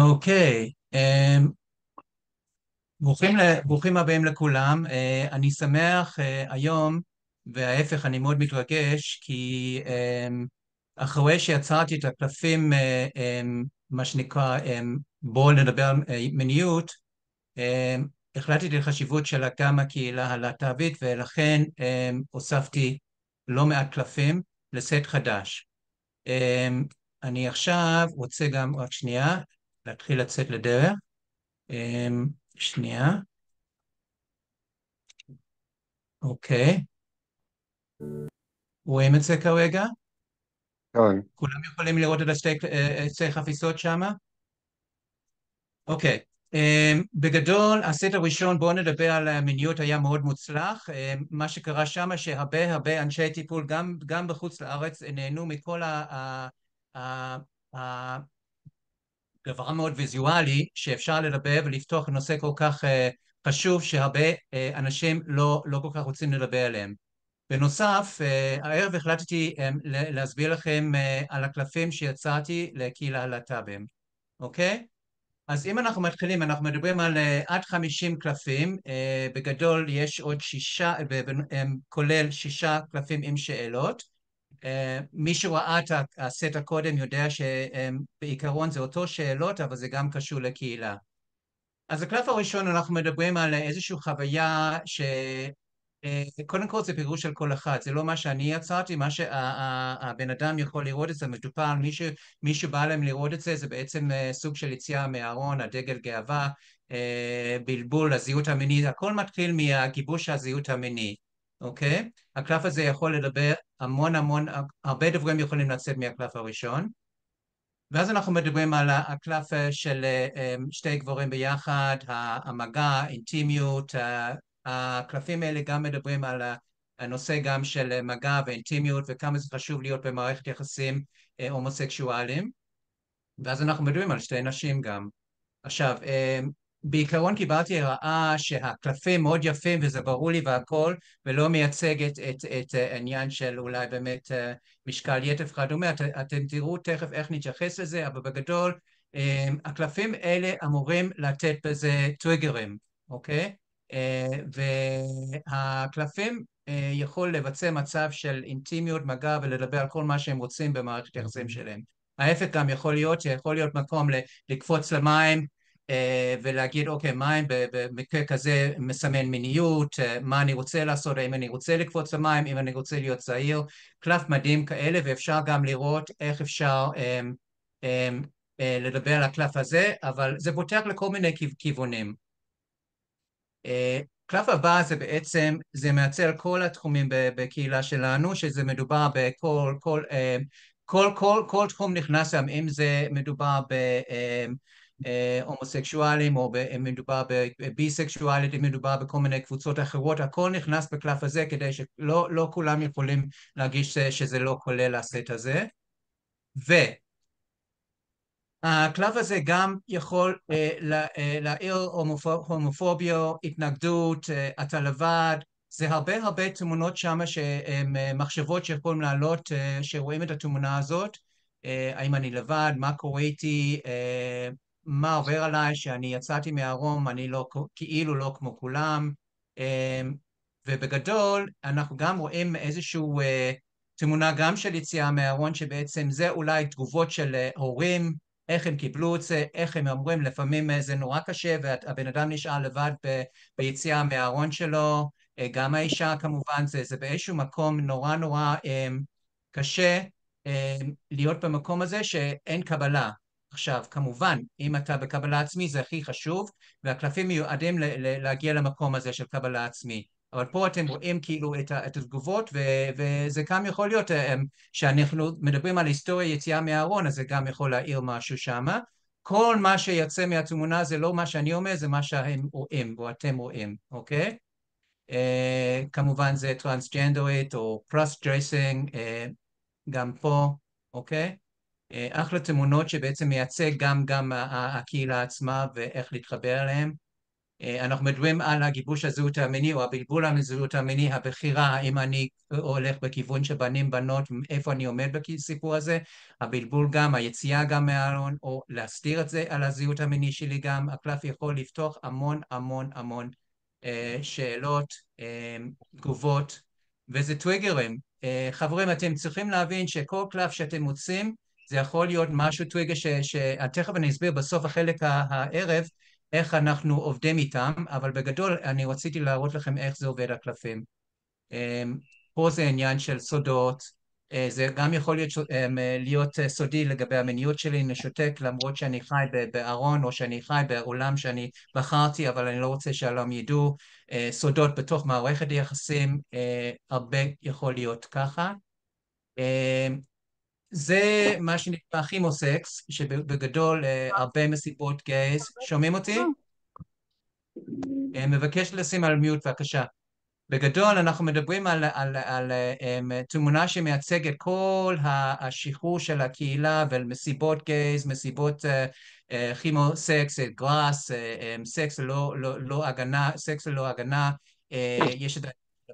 אוקיי, אמ, ברוכים, ברוכים הבאים לכולם. אה, אני שמח אה, היום, וההפך, אני מאוד מתרגש, כי אמ, אחרי שיצרתי את הקלפים, אה, אמ, מה שנקרא, בואו נדבר על מיניות, החלטתי את החשיבות שלה גם הקהילה הלהט"בית, ולכן הוספתי לא מעט קלפים לסט חדש. אני עכשיו רוצה גם, רק שנייה, להתחיל לצאת לדרך. אמ, שנייה. אוקיי. רואים את זה כרגע? כן. כולם יכולים לראות את השתי אה, אה, חפיסות שם? אוקיי. Um, בגדול, הסט הראשון, בואו נדבר על המיניות, היה מאוד מוצלח. Um, מה שקרה שם, שהרבה הרבה אנשי טיפול, גם, גם בחוץ לארץ, נהנו מכל ה, ה, ה, ה... דבר מאוד ויזואלי, שאפשר לדבר ולפתוח נושא כל כך uh, חשוב שהרבה uh, אנשים לא, לא כל כך רוצים לדבר עליהם. בנוסף, uh, הערב החלטתי um, להסביר לכם uh, על הקלפים שיצרתי לקהילה הלהט"בים, אוקיי? אז אם אנחנו מתחילים, אנחנו מדברים על uh, עד 50 קלפים, uh, בגדול יש עוד שישה, כולל שישה קלפים עם שאלות, אה, מי שראה את הסט הקודם יודע שבעיקרון זה אותו שאלות, אבל זה גם קשור לקהילה. אז הקלף הראשון, אנחנו מדברים על איזושהי חוויה ש... אה, קודם כל זה פירוש של כל אחד, זה לא מה שאני יצרתי, מה שהבן אדם יכול לראות את זה, מטופל, מי, ש, מי שבא להם לראות את זה, זה בעצם אה, סוג של יציאה מהארון, הדגל גאווה, בלבול, הזהות המינית, הכל מתחיל מהגיבוש הזהות המינית. אוקיי? הקלף הזה יכול לדבר המון המון, הרבה דברים יכולים לצאת מהקלף הראשון. ואז אנחנו מדברים על הקלף אה, של אה, אה, שתי גברים ביחד, המגע, האינטימיות, הקלפים האלה גם מדברים על הנושא גם של מגע ואינטימיות וכמה זה חשוב להיות במערכת יחסים הומוסקשואליים. ואז אנחנו מדברים על שתי נשים גם. עכשיו, בעיקרון קיבלתי הראה שהקלפים מאוד יפים וזה ברור לי והכל, ולא מייצג את, את, את העניין של אולי באמת אה, משקל יתר וכדומה, את, אתם תראו תכף איך נתייחס לזה, אבל בגדול אה, הקלפים האלה אמורים לתת בזה טריגרים, אוקיי? אה, והקלפים יכול לבצע מצב של אינטימיות, מגע ולדבר על כל מה שהם רוצים במערכת היחסים אוקיי. שלהם. ההפך גם יכול להיות שיכול להיות מקום לקפוץ למים אה, ולהגיד אוקיי מה אם במקרה כזה מסמן מיניות, אה, מה אני רוצה לעשות, האם אני רוצה לקפוץ למים, אם אני רוצה להיות צעיר, קלף מדהים כאלה ואפשר גם לראות איך אפשר אה, לדבר על הקלף הזה, אבל זה פותח לכל מיני כיוונים. הקלף הבא זה בעצם, זה מייצר כל התחומים בקהילה שלנו, שזה מדובר בכל, כל, כל, כל, כל כל תחום נכנס שם, אם זה מדובר ב... אה, הומוסקשואלים, או אם מדובר בביסקשואלית, אה, אם מדובר בכל מיני קבוצות אחרות, הכל נכנס בקלף הזה כדי שלא לא כולם יכולים להרגיש שזה לא כולל הסט הזה. והקלף הזה גם יכול אה, להעיר אה, להעיר הומופוביה, התנגדות, אה, אתה לבד, זה הרבה הרבה תמונות שם, שהן אה, מחשבות שיכולים לעלות, שרואים את התמונה הזאת, האם אני לבד, מה קורה איתי, מה עובר עליי, שאני יצאתי מהארום, אני לא, כאילו לא כמו כולם, אמ, ובגדול אנחנו גם רואים איזשהו אה, תמונה גם של יציאה מהארון, שבעצם זה אולי תגובות של אה, הורים, איך הם קיבלו את זה, איך הם אומרים, לפעמים אה, זה נורא קשה והבן אדם נשאר לבד ב, ביציאה מהארון שלו, גם האישה כמובן, זה, זה באיזשהו מקום נורא נורא אמ, קשה אמ, להיות במקום הזה שאין קבלה. עכשיו, כמובן, אם אתה בקבלה עצמי זה הכי חשוב, והקלפים מיועדים ל- ל- להגיע למקום הזה של קבלה עצמי. אבל פה אתם רואים כאילו את, ה- את התגובות, ו- וזה גם יכול להיות, אה, אמ, שאנחנו מדברים על היסטוריה יציאה מהארון, אז זה גם יכול להעיר משהו שמה. כל מה שיוצא מהתמונה זה לא מה שאני אומר, זה מה שהם רואים, או אתם רואים, אוקיי? Uh, כמובן זה טרנסג'נדרית או פרוסט דרסינג, uh, גם פה, אוקיי? Okay? אה, אחלה תמונות שבעצם מייצג גם, גם אה, אה, הקהילה עצמה ואיך להתחבר אליהם. אנחנו מדברים על הגיבוש הזהות המיני או הבלבול על הזהות המיני, הבחירה האם אני הולך בכיוון של בנים בנות, איפה אני עומד בסיפור הזה, הבלבול גם, היציאה גם מהארון, או להסתיר את זה על הזהות המיני שלי גם, הקלף יכול לפתוח המון המון המון שאלות, תגובות, וזה טריגרים. חברים, אתם צריכים להבין שכל קלף שאתם מוצאים זה יכול להיות משהו, טוויגה, שתכף אני אסביר בסוף החלק הערב איך אנחנו עובדים איתם, אבל בגדול אני רציתי להראות לכם איך זה עובד הקלפים. אמ, פה זה עניין של סודות, אה, זה גם יכול להיות, אמ, להיות אה, סודי לגבי המיניות שלי, אני שותק למרות שאני חי בארון או שאני חי בעולם שאני בחרתי, אבל אני לא רוצה שהעולם ידעו. אה, סודות בתוך מערכת יחסים, הרבה יכול להיות ככה. אמ, זה מה שנקרא כימוסקס, שבגדול אה, אה. הרבה מסיבות גייז. שומעים אותי? אה. מבקש לשים על מיוט בבקשה. בגדול אנחנו מדברים על, על, על, על אמ, תמונה שמייצגת כל השחרור של הקהילה ועל מסיבות גייז, מסיבות כימוסקס, גראס, אמ, סקס ללא לא, לא הגנה, סקס ללא הגנה, יש את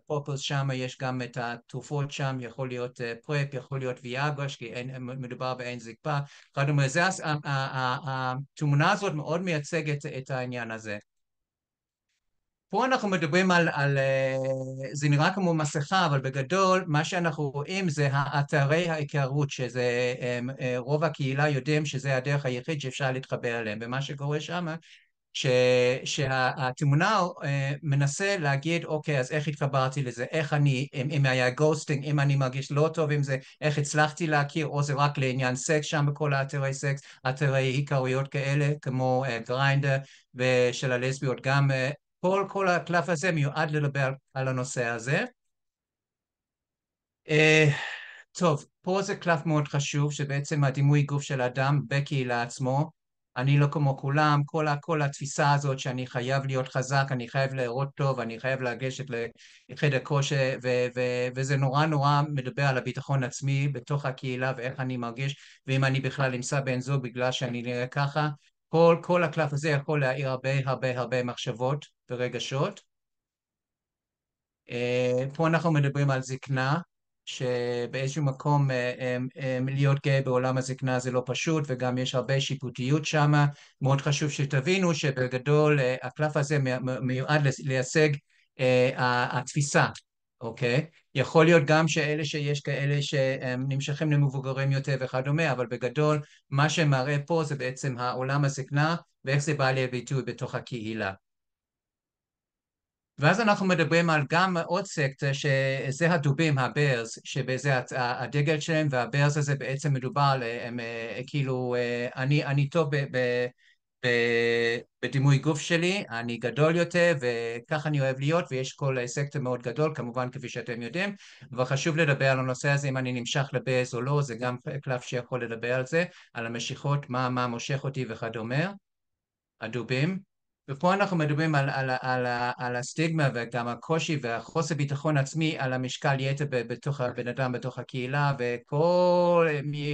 פופוס שם, יש גם את התרופות שם, יכול להיות פרפ, אה, יכול להיות ויאגרש, כי אין, אה, מדובר באין זקפה, כדומה. התמונה הזאת מאוד מייצגת את העניין הזה. פה אנחנו מדברים על, על, אה, זה נראה כמו מסכה, אבל בגדול מה שאנחנו רואים זה האתרי ההיכרות, שזה רוב הקהילה יודעים שזה הדרך היחיד שאפשר להתחבר אליהם, ומה שקורה שם ש, uh, מנסה להגיד, אוקיי, אז איך התחברתי לזה, איך אני, אם, אם היה גוסטינג, אם אני מרגיש לא טוב עם זה, איך הצלחתי להכיר, או זה רק לעניין סקס שם בכל האתרי סקס, אתרי עיקריות כאלה, כמו אה, גריינדר ושל הלסביות, גם uh, כל, כל הקלף הזה מיועד לדבר על הנושא הזה. Uh, טוב, פה זה קלף מאוד חשוב, שבעצם הדימוי גוף של אדם בקהילה עצמו, אני לא כמו כולם, כל, כל התפיסה הזאת שאני חייב להיות חזק, אני חייב להראות טוב, אני חייב לגשת לחדר כושר, ו- ו- וזה נורא נורא מדבר על הביטחון עצמי בתוך הקהילה ואיך אני מרגיש, ואם אני בכלל אמצא בן זוג בגלל שאני נראה ככה, כל, כל הקלף הזה יכול להעיר הרבה הרבה הרבה מחשבות ורגשות. אה, פה אנחנו מדברים על זקנה, שבאיזשהו מקום הם, אה, הם, אה, אה, להיות גאה בעולם הזקנה זה לא פשוט וגם יש הרבה שיפוטיות שם. מאוד חשוב שתבינו שבגדול הקלף הזה מיועד לייצג אה, התפיסה, אוקיי? יכול להיות גם שאלה שיש כאלה שנמשכים למבוגרים יותר וכדומה, אבל בגדול מה שמראה פה זה בעצם העולם הזקנה ואיך זה בא לביטוי בתוך הקהילה. ואז אנחנו מדברים על גם עוד סקטור אה, שזה הדובים, הברז, שבזה הדגל שלהם והברז הזה בעצם מדובר עליהם, אה, אה, כאילו אני, אני טוב ב, ב, ב, בדימוי גוף שלי, אני גדול יותר וככה אני אוהב להיות ויש כל סקטור מאוד גדול כמובן כפי שאתם יודעים, אבל חשוב לדבר על הנושא הזה אם אני נמשך לברז או לא, זה גם קלף שיכול לדבר על זה, על המשיכות, מה, מה מושך אותי וכדומה, הדובים. ופה אנחנו מדברים על, על, על, על הסטיגמה וגם הקושי והחוסר ביטחון עצמי על המשקל יתר בתוך הבן אדם, בתוך הקהילה, וכל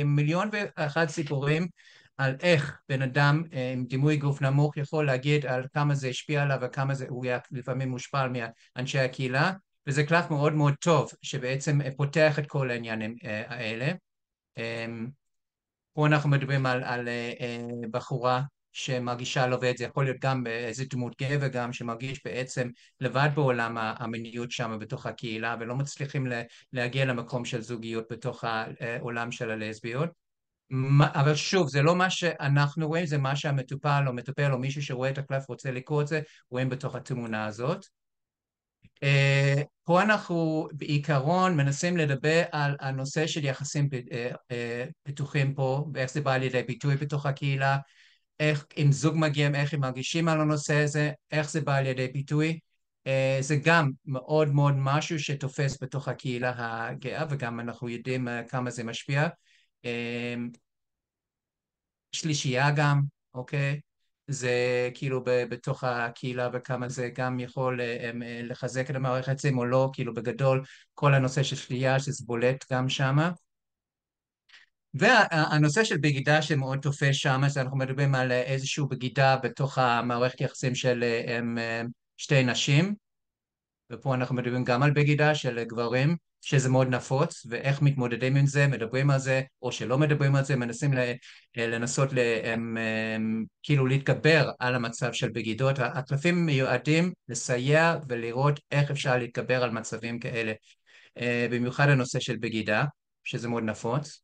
מיליון ואחת סיפורים על איך בן אדם אה, עם דימוי גוף נמוך יכול להגיד על כמה זה השפיע עליו וכמה זה, הוא היה לפעמים מושפע מאנשי הקהילה, וזה קלף מאוד מאוד טוב שבעצם אה, פותח את כל העניינים אה, האלה. אמ, פה אנחנו מדברים על, על בחורה שמרגישה לא ואת זה יכול להיות גם אה, איזה דמות גבר גם שמרגיש בעצם לבד בעולם המיניות שם בתוך הקהילה ולא מצליחים להגיע למקום של זוגיות בתוך העולם אה, של הלסביות. אבל שוב, זה לא מה שאנחנו רואים, זה מה שהמטופל או מטופל או מישהו שרואה את הקלף רוצה לקרוא את זה, רואים בתוך התמונה הזאת. אה, פה אנחנו בעיקרון מנסים לדבר על הנושא של יחסים פתוחים פה ואיך זה בא לידי ביטוי בתוך הקהילה, איך, אם זוג מגיעים, איך הם מרגישים על הנושא הזה, איך זה בא לידי ביטוי. אה, זה גם מאוד מאוד משהו שתופס בתוך הקהילה הגאה, וגם אנחנו יודעים אה, כמה זה משפיע. אה, שלישייה גם, אוקיי? זה כאילו בתוך הקהילה וכמה זה גם יכול לחזק את המערכת זה או לא, כאילו בגדול כל הנושא של שלייה שזה בולט גם שמה. והנושא של בגידה שמאוד תופס שם, אז אנחנו מדברים על איזושהי בגידה בתוך המערכת יחסים של הם, שתי נשים, ופה אנחנו מדברים גם על בגידה של גברים, שזה מאוד נפוץ, ואיך מתמודדים עם זה, מדברים על זה, או שלא מדברים על זה, מנסים אה, לנסות להם, כאילו להתגבר על המצב של בגידות. הקלפים מיועדים לסייע ולראות איך אפשר להתגבר על מצבים כאלה, אה, במיוחד הנושא של בגידה, שזה מאוד נפוץ.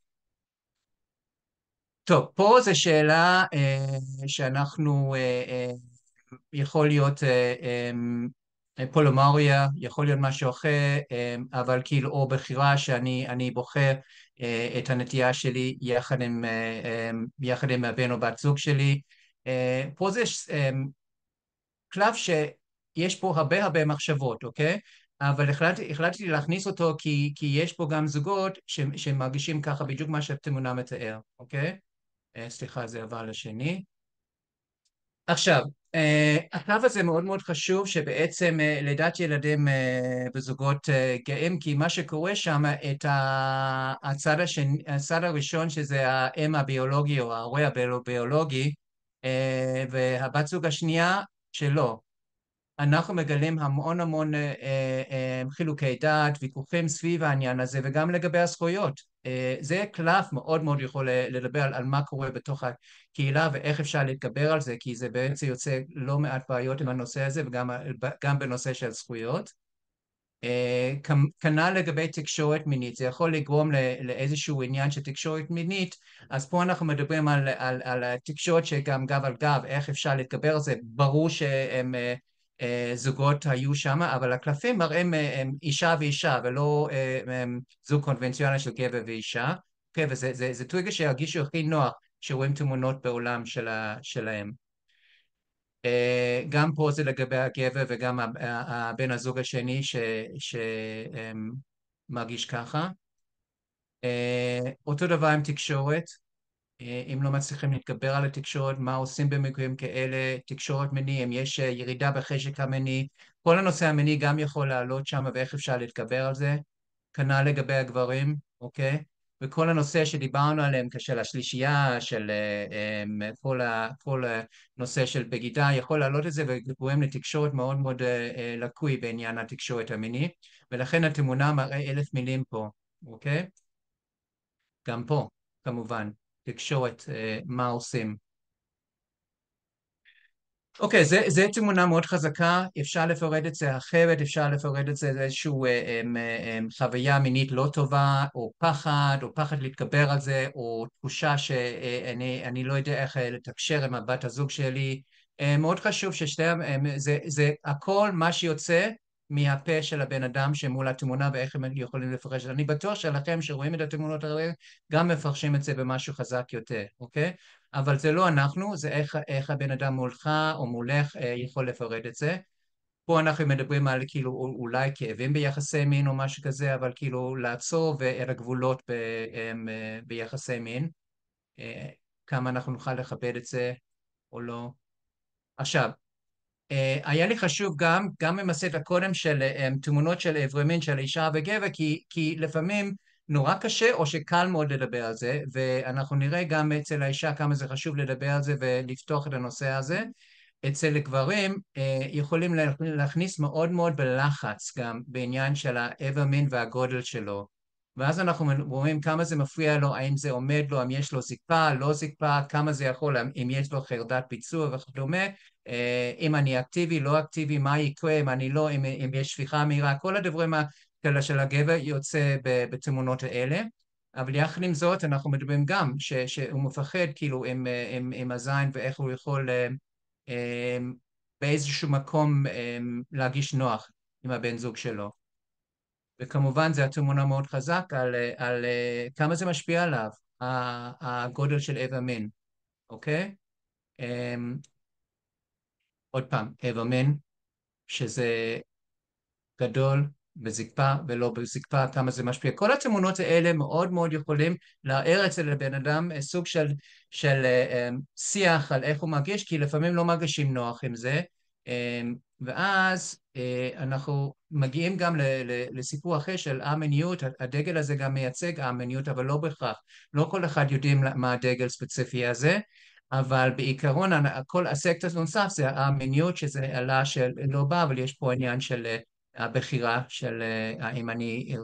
טוב, פה זו שאלה אה, שאנחנו, אה, אה, יכול להיות אה, אה, פולומריה, יכול להיות משהו אחר, אה, אבל כאילו, או בחירה שאני בוחר אה, את הנטייה שלי יחד עם, אה, אה, יחד עם הבן או בת זוג שלי. אה, פה זה אה, קלף שיש פה הרבה הרבה מחשבות, אוקיי? אבל החלט, החלטתי להכניס אותו כי, כי יש פה גם זוגות ש, שמרגישים ככה בדיוק מה שהתמונה מתאר, אוקיי? אה, סליחה, זה עבר לשני. עכשיו, אה, הקו הזה מאוד מאוד חשוב שבעצם אה, לידת ילדים בזוגות גאים, כי מה שקורה שם, את הצד, השני, הצד הראשון שזה האם הביולוגי או ההורה הביולוגי, והבת זוג השנייה שלא. אנחנו מגלים המון המון חילוקי דעת, ויכוחים סביב העניין הזה, וגם לגבי הזכויות. אה, זה קלף מאוד מאוד יכול לדבר על על מה קורה בתוך הקהילה ואיך אפשר להתגבר על זה, כי זה בעצם יוצא לא מעט בעיות עם הנושא הזה וגם בנושא של זכויות. אה, כנ"ל לגבי תקשורת מינית, זה יכול לגרום לאיזשהו עניין של תקשורת מינית, אז פה אנחנו מדברים על, על, על התקשורת שגם גב על גב, איך אפשר להתגבר על זה, ברור שהם אה, אה, זוגות היו שם, אבל הקלפים מראים אה, אישה ואישה ולא אה, זוג קונבנציונלי של גבר ואישה. כן, וזה זה, זה טוויגר שירגישו הכי נוח שרואים תמונות בעולם שלה, שלהם. גם פה זה לגבי הגבר וגם הבן הזוג השני ש, שמרגיש ככה. אותו דבר עם תקשורת. אה, אם לא מצליחים להתגבר על התקשורת, מה עושים במקרים כאלה, תקשורת מיני, אם יש אה, ירידה בחשק המיני, כל הנושא המיני גם יכול לעלות שם ואיך אפשר להתגבר על זה, כנ"ל לגבי הגברים, אוקיי? וכל הנושא שדיברנו עליהם, של השלישייה, של אה, אמ, כל, ה, כל הנושא של בגידה, יכול להעלות את זה וגורם לתקשורת מאוד מאוד לקוי בעניין התקשורת המיני, ולכן התמונה מראה אלף מילים פה, אוקיי? גם פה, כמובן. תקשורת, אה, מה עושים. אוקיי, okay, זו תמונה מאוד חזקה, אפשר לפרט את זה אחרת, אפשר לפרט את זה איזושהי אה, אמ, אמ, חוויה מינית לא טובה, או פחד, או פחד להתגבר על זה, או תחושה שאני אה, לא יודע איך לתקשר עם הבת הזוג שלי. מאוד חשוב ששתי, זה, זה הכל מה שיוצא מהפה של הבן אדם שמול התמונה ואיך הם יכולים לפרש את זה. אני בטוח שלכם שרואים את התמונות האלה גם מפרשים את זה במשהו חזק יותר, אוקיי? אבל זה לא אנחנו, זה איך, איך הבן אדם מולך או מולך אה, יכול לפרט את זה. פה אנחנו מדברים על כאילו אולי כאבים ביחסי מין או משהו כזה, אבל כאילו לעצור ואת הגבולות ב, אה, ביחסי מין, אה, כמה אנחנו נוכל לכבד את זה או לא. עכשיו, אה, היה לי חשוב גם, גם עם הספר קודם של אה, תמונות של איברי מין של אישה וגבר, כי, כי לפעמים נורא קשה או שקל מאוד לדבר על זה, ואנחנו נראה גם אצל האישה כמה זה חשוב לדבר על זה ולפתוח את הנושא הזה. אצל גברים אה, יכולים להכניס מאוד מאוד בלחץ גם בעניין של האיבר מין והגודל שלו. ואז אנחנו רואים כמה זה מפריע לו, האם זה עומד לו, אם יש לו זקפה, לא זקפה, כמה זה יכול, אם יש לו חרדת ביצוע וכדומה, אה, אם אני אקטיבי, לא אקטיבי, מה יקרה אם אני לא, אם, אם יש שפיכה מהירה, כל הדברים האלה של הגבר יוצא בתמונות האלה. אבל יחד עם זאת אנחנו מדברים גם ש, שהוא מפחד כאילו עם, עם, עם הזין ואיך הוא יכול אה, אה, באיזשהו מקום להגיש נוח עם הבן זוג שלו. וכמובן זו התמונה מאוד חזק על, על כמה זה משפיע עליו, הגודל של איבר מין, אוקיי? עוד פעם, אברמן, שזה גדול בזקפה ולא בזקפה, כמה זה משפיע. כל התמונות האלה מאוד מאוד יכולים לערער אצל הבן אדם אה, סוג של, של אה, אה, שיח על איך הוא מרגיש, כי לפעמים לא מרגישים נוח עם זה. אמ, ואז אנחנו מגיעים גם לסיפור אחר של אמניות, הדגל הזה גם מייצג אמניות, אבל לא בהכרח. לא כל אחד יודעים מה הדגל הספציפי הזה, אבל בעיקרון כל הסקטור נוסף זה המיניות שזה עלה של לא בא, אבל יש פה עניין של אה, הבחירה של אה, האם אני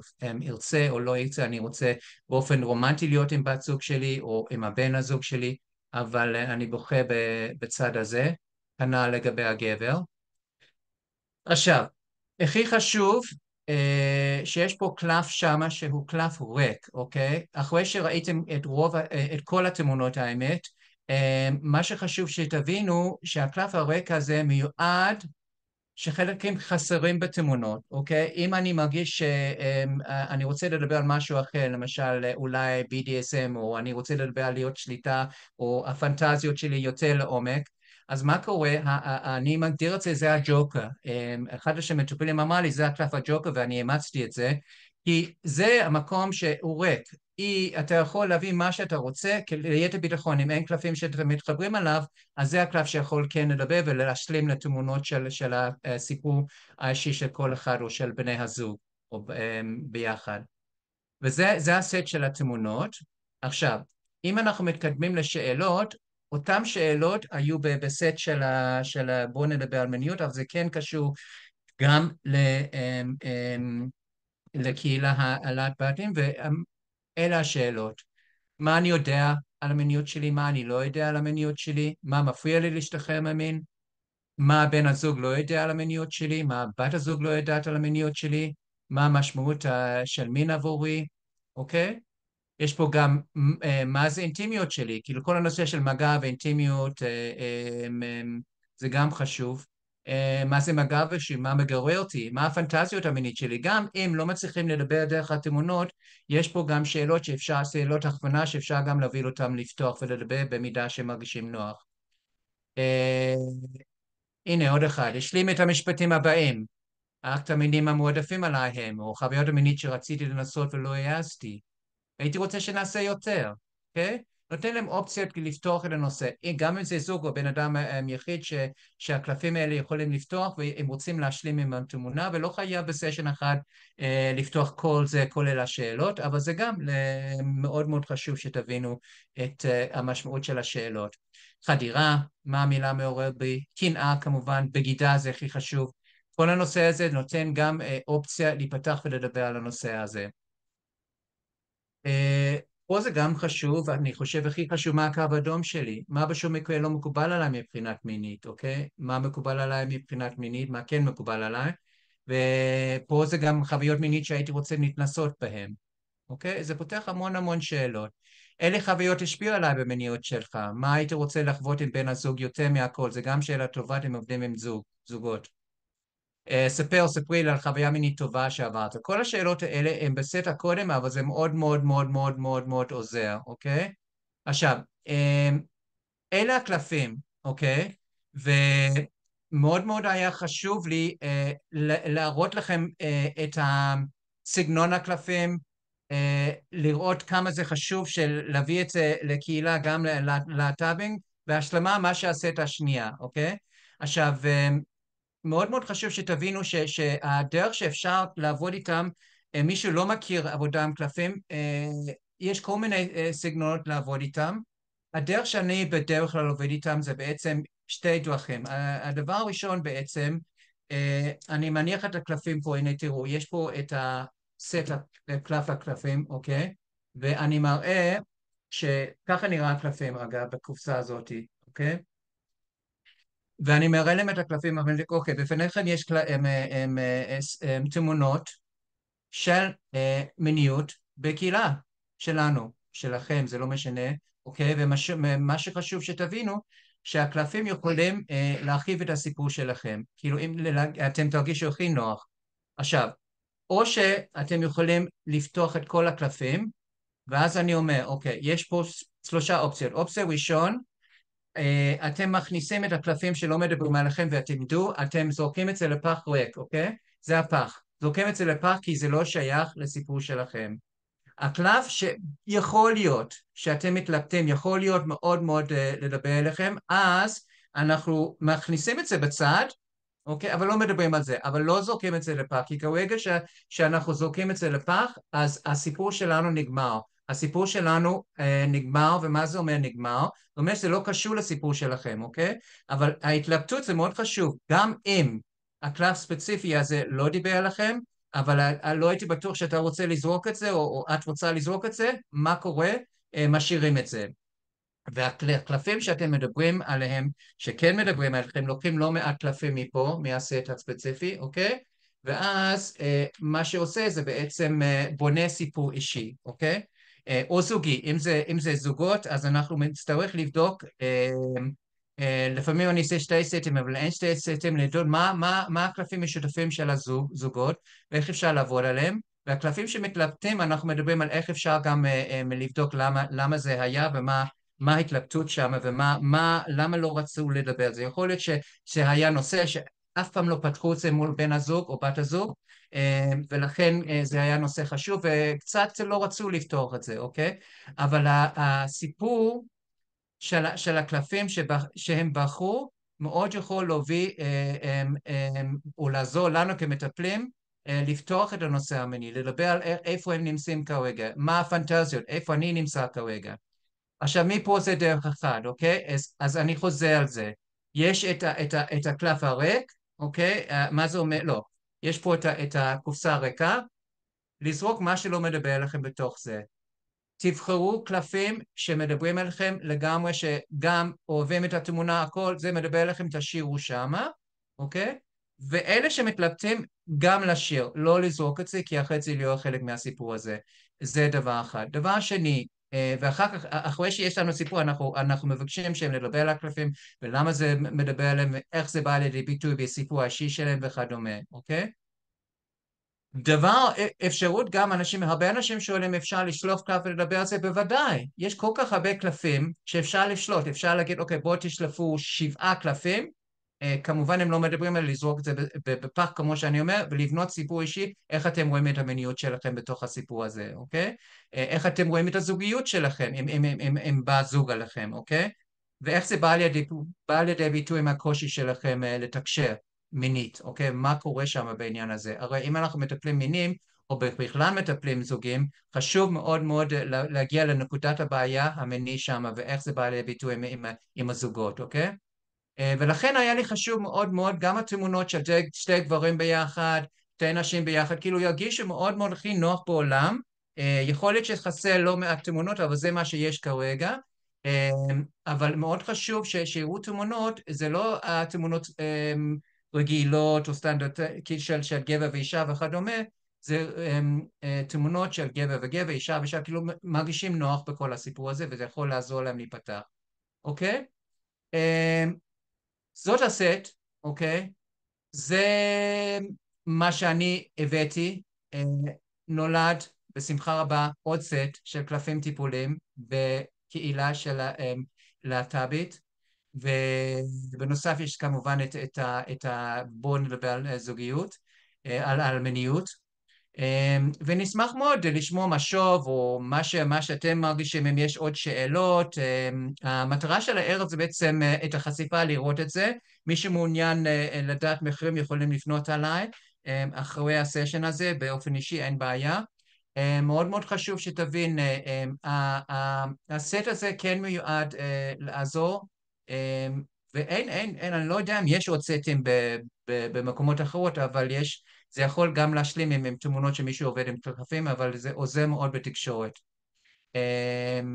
ארצה או לא ארצה, אני רוצה באופן רומנטי להיות עם בת זוג שלי או עם הבן הזוג שלי, אבל אה, אני בוכה בצד הזה, כנ"ל לגבי הגבר. עכשיו, הכי חשוב שיש פה קלף שמה שהוא קלף ריק, אוקיי? אחרי שראיתם את, רוב, את כל התמונות האמת, אה, מה שחשוב שתבינו, שהקלף הריק הזה מיועד שחלקים חסרים בתמונות, אוקיי? אם אני מרגיש שאני אמ, אה, רוצה לדבר על משהו אחר, למשל אה, אולי BDSM, או אני רוצה לדבר על להיות שליטה, או הפנטזיות שלי יותר לעומק, אז מה קורה? אני מגדיר את זה, זה הג'וקר. אמ, אחד השמטופלים אמר לי, זה הקלף הג'וקר, ואני אימצתי את זה. כי זה המקום שהוא ריק. אתה יכול להביא מה שאתה רוצה, ליתר ביטחון, אם אין קלפים שאתם מתחברים עליו, אז זה הקלף שיכול כן לדבר ולהשלים לתמונות של, של הסיפור האישי של כל אחד או של בני הזוג, או אה, ביחד. וזה הסט של התמונות. עכשיו, אם אנחנו מתקדמים לשאלות, אותן שאלות היו בסט של, ה, של ה, בואו נדבר על מיניות, אבל זה כן קשור גם ל... אה, אה, לקהילה העלת בתים, ואלה השאלות. מה אני יודע על המיניות שלי, מה אני לא יודע על המיניות שלי, מה מפריע לי להשתחרר מהמין, מה בן הזוג לא יודע על המיניות שלי, מה בת הזוג לא יודעת על המיניות שלי, מה המשמעות אה, של מין עבורי, אוקיי? יש פה גם אה, מה זה אינטימיות שלי, כאילו כל הנושא של מגע ואינטימיות אה, זה גם חשוב. אה, מה זה מגע ושי, מה מגרה אותי, מה הפנטזיות המינית שלי. גם אם לא מצליחים לדבר דרך התמונות, יש פה גם שאלות שאפשר, שאלות הכוונה שאפשר גם להוביל אותן לפתוח ולדבר במידה שמרגישים נוח. Uh, הנה עוד אחד, השלים את המשפטים הבאים. אקט המינים המועדפים עליי הם, או חוויות המינית שרציתי לנסות ולא העזתי. הייתי רוצה שנעשה יותר, אוקיי? Okay? נותן להם אופציות לפתוח את הנושא. גם אם זה זוג או בן אדם אה, אה, יחיד ש, שהקלפים האלה יכולים לפתוח והם רוצים להשלים עם התמונה ולא חייב בסשן אחד אה, לפתוח כל זה כולל השאלות, אבל זה גם אה, מאוד מאוד חשוב שתבינו את אה, המשמעות של השאלות. חדירה, מה המילה מעורר בי, קנאה כמובן, בגידה זה הכי חשוב. כל הנושא הזה נותן גם אה, אופציה להיפתח ולדבר על הנושא הזה. אה, פה זה גם חשוב, אני חושב הכי חשוב מה הקו האדום שלי, מה בשום מקרה לא מקובל עליי מבחינת מינית, אוקיי? מה מקובל עליי מבחינת מינית, מה כן מקובל עליי, ופה זה גם חוויות מינית שהייתי רוצה להתנסות בהן, אוקיי? זה פותח המון המון שאלות. אלה חוויות השפיעו עליי במיניות שלך, מה היית רוצה לחוות עם בן הזוג יותר מהכל, זה גם שאלה טובה אתם עובדים עם זוג, זוגות. אה, ספר, ספרי לי על חוויה מינית טובה שעברת. כל השאלות האלה הן בסט הקודם, אבל זה מאוד מאוד מאוד מאוד מאוד מאוד עוזר, אוקיי? עכשיו, אה, אלה הקלפים, אוקיי? ומאוד מאוד היה חשוב לי אה, להראות לכם את סגנון הקלפים, לראות כמה זה חשוב של להביא את זה לקהילה, גם ללהט"בים, והשלמה מה שהסט השנייה, אוקיי? עכשיו, מאוד מאוד חשוב שתבינו ש, שהדרך שאפשר לעבוד איתם, אה, מי שלא מכיר עבודה עם קלפים, אה, יש כל מיני אה, סגנונות לעבוד איתם. הדרך שאני בדרך כלל עובד איתם זה בעצם שתי דרכים. הדבר הראשון בעצם, אני מניח את הקלפים פה, הנה תראו, יש פה את הסט הקלף הקלפים, אוקיי? ואני מראה שככה נראה הקלפים, אגב, בקופסה הזאת, אוקיי? ואני מראה להם את הקלפים, אבל אוקיי, בפניכם יש קל... הם, הם, הם, הם, תמונות של אה, מיניות בקהילה שלנו, שלכם, זה לא משנה, אוקיי? ומה ש... שחשוב שתבינו, שהקלפים יכולים אה, להרחיב את הסיפור שלכם. כאילו, אם אתם תרגישו הכי נוח. עכשיו, או שאתם יכולים לפתוח את כל הקלפים, ואז אני אומר, אוקיי, יש פה שלושה אופציות. אופציה ראשון, אה, אתם מכניסים את הקלפים שלא מדברים עליכם ואתם דו, אתם זורקים את זה לפח ריק, אוקיי? זה הפח. זורקים את זה לפח כי זה לא שייך לסיפור שלכם. הקלף שיכול להיות שאתם מתלבטים, יכול להיות מאוד מאוד אה, לדבר אליכם, אז אנחנו מכניסים את זה בצד, אוקיי? אבל לא מדברים על זה, אבל לא זורקים את זה לפח, כי כרגע ש- שאנחנו זורקים את זה לפח, אז הסיפור שלנו נגמר. הסיפור שלנו אה, נגמר, ומה זה אומר נגמר? זאת אומרת שזה לא קשור לסיפור שלכם, אוקיי? אבל ההתלבטות זה מאוד חשוב. גם אם הקלף ספציפי הזה לא דיבר עליכם, אבל לא הייתי בטוח שאתה רוצה לזרוק את זה, או, או את רוצה לזרוק את זה, מה קורה? אה, משאירים את זה. והקלפים שאתם מדברים עליהם, שכן מדברים עליכם, לוקחים לא מעט קלפים מפה, מהסט הספציפי, אוקיי? ואז אה, מה שעושה זה בעצם אה, בונה סיפור אישי, אוקיי? אה, או זוגי, אם זה, אם זה זוגות, אז אנחנו נצטרך לבדוק, אה, אה, לפעמים אני עושה שתי סטים, אבל אין שתי סטים, לדון מה, מה, מה הקלפים המשותפים של הזוגות, ואיך אפשר לעבוד עליהם, והקלפים שמתלבטים, אנחנו מדברים על איך אפשר גם לבדוק למה, למה זה היה ומה... מה ההתלבטות שם ולמה לא רצו לדבר. זה יכול להיות שזה היה נושא ש, אף פעם לא פתחו את זה מול בן הזוג או בת הזוג, אה, ולכן אה, זה היה נושא חשוב, וקצת לא רצו לפתוח את זה, אוקיי? אבל הסיפור של, של הקלפים שבח, שהם בחרו, מאוד יכול להוביל אה, לעזור לנו כמטפלים לפתוח את הנושא המיני, לדבר על איפה הם נמצאים כרגע, מה הפנטזיות, איפה אני נמצא כרגע. עכשיו מפה זה דרך אחת, אוקיי? אז, אז אני חוזר על זה. יש את, ה, את, את הקלף הריק, אוקיי? Uh, מה זה אומר? לא. יש פה את את הקופסה הריקה, לזרוק מה שלא מדבר אליכם בתוך זה. תבחרו קלפים שמדברים אליכם לגמרי, שגם אוהבים את התמונה, הכל, זה מדבר אליכם, תשאירו שמה, אוקיי? ואלה שמתלבטים, גם לשיר, לא לזרוק את זה, כי אחרי זה להיות חלק מהסיפור הזה. זה דבר אחד. דבר שני, אה, ואחר כך, אה, אחרי שיש לנו סיפור, אנחנו, אנחנו מבקשים שהם לדבר על הקלפים, ולמה זה מדבר עליהם, ואיך זה בא לידי ביטוי בסיפור האישי שלהם וכדומה, אוקיי? דבר, אה, אפשרות גם אנשים, הרבה אנשים שואלים אפשר לשלוף קלף ולדבר על זה, בוודאי. יש כל כך הרבה קלפים שאפשר לשלוט, אפשר להגיד אוקיי בואו תשלפו שבעה קלפים אה, כמובן הם לא מדברים על לזרוק את זה בפח כמו שאני אומר ולבנות סיפור אישי איך אתם רואים את המיניות שלכם בתוך הסיפור הזה, אוקיי? אה, איך אתם רואים את הזוגיות שלכם אם אם, אם, אם, אם בא זוג עליכם, אוקיי? ואיך זה בא לידי, בא לידי ביטוי עם הקושי שלכם אה, לתקשר מינית, אוקיי? מה קורה שם בעניין הזה? הרי אם אנחנו מטפלים מינים או בכלל מטפלים זוגים, חשוב מאוד מאוד להגיע לנקודת הבעיה המיני שם ואיך זה בא לידי ביטוי עם, עם, עם הזוגות, אוקיי? אה, ולכן היה לי חשוב מאוד מאוד גם התמונות של שתי גברים ביחד, שתי נשים ביחד, כאילו ירגישו מאוד מאוד הכי נוח בעולם. אה, יכול להיות שחסר לא מעט תמונות, אבל זה מה שיש כרגע. אה, אבל מאוד חשוב שיראו תמונות, זה לא התמונות אמ, רגילות או סטנדרט של, של גבר ואישה וכדומה, זה אמ, תמונות של גבר וגבר, אישה ואישה, כאילו מרגישים נוח בכל הסיפור הזה, וזה יכול לעזור להם להיפתח, אוקיי? אמ, זאת הסט, אוקיי? זה מה שאני הבאתי, אה, נולד בשמחה רבה עוד סט של קלפים טיפולים בקהילה של אה, אמ, להט"בית, ובנוסף יש כמובן את, את, ה, את ה... בואו נדבר על אה, זוגיות, על, על מיניות. אמ, ונשמח מאוד לשמוע משוב או מה ש, מה שאתם מרגישים, אם יש עוד שאלות. אמ, המטרה של הערב זה בעצם אה, את החשיפה לראות את זה. מי שמעוניין אה, אה, לדעת מחירים יכולים לפנות עליי אמ, אחרי הסשן הזה, באופן אישי אין בעיה. מאוד מאוד חשוב שתבין, הסט הזה כן מיועד לעזור, ואין, אין, אין, אני לא יודע אם יש עוד סטים במקומות אחרות, אבל יש זה יכול גם להשלים עם, עם תמונות שמישהו עובד עם תוקפים, אבל זה עוזר מאוד בתקשורת. Um,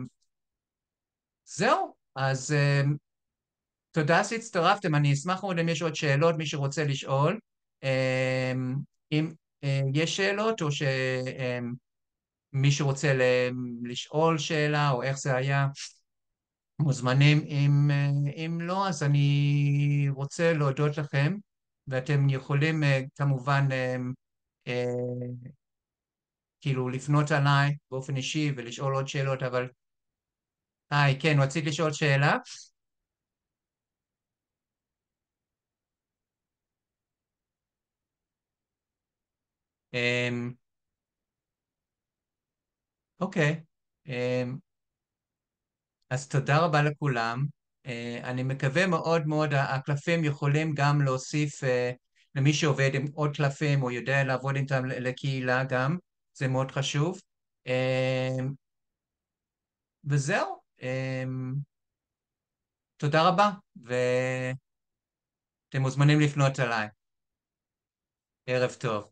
זהו, אז um, תודה שהצטרפתם, אני אשמח מאוד אם יש עוד שאלות, מי שרוצה לשאול. Um, אם אה, יש שאלות או שמי שרוצה לשאול שאלה או איך זה היה, מוזמנים. אם, אה, אם לא, אז אני רוצה להודות לכם. ואתם יכולים אה, כמובן אה, אה, כאילו לפנות עליי באופן אישי ולשאול עוד שאלות, אבל... היי, כן, רצית לשאול שאלה? אמ, אוקיי, um, um, okay. אז תודה רבה לכולם. אה, אני מקווה מאוד מאוד, הקלפים יכולים גם להוסיף uh, למי שעובד עם עוד קלפים או יודע לעבוד איתם לקהילה גם, זה מאוד חשוב. אה, וזהו, תודה רבה, ואתם מוזמנים לפנות אליי. ערב טוב.